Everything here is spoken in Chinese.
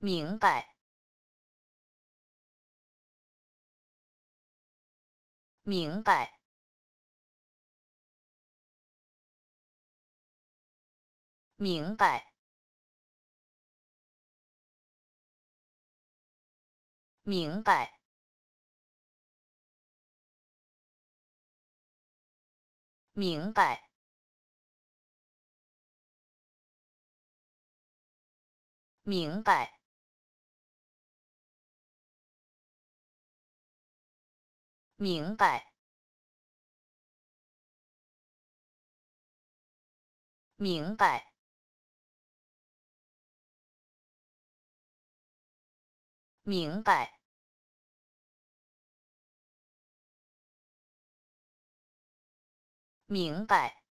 明白，明白，明白，明白，明白，明白。明白，明白，明白，明白。